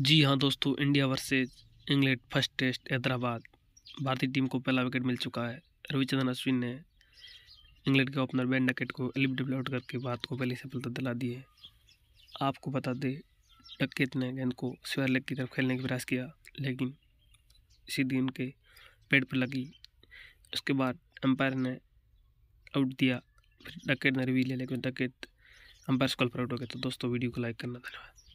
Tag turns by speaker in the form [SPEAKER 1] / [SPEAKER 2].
[SPEAKER 1] जी हाँ दोस्तों India versus England first test Hyderabad भारतीय टीम को पहला विकेट मिल चुका है रविचंद्रन अश्विन ने इंग्लैंड के ओपनर बैन डकेट को एलिप एलिप्टिबल आउट करके भारत को पहली सफलता दिला दी है आपको बता दें डकेट ने गेंद को स्वेयर लेग की तरफ खेलने का प्रयास किया लेकिन सीधी उनके पेड़ पर लगी उसके बाद अंपायर ने आउट दिया फिर डकेट ने रिव्यू लिया लेकिन डकेट अंपायर स्कॉल पर आउट हो गया तो दोस्तों वीडियो को लाइक करना धन्यवाद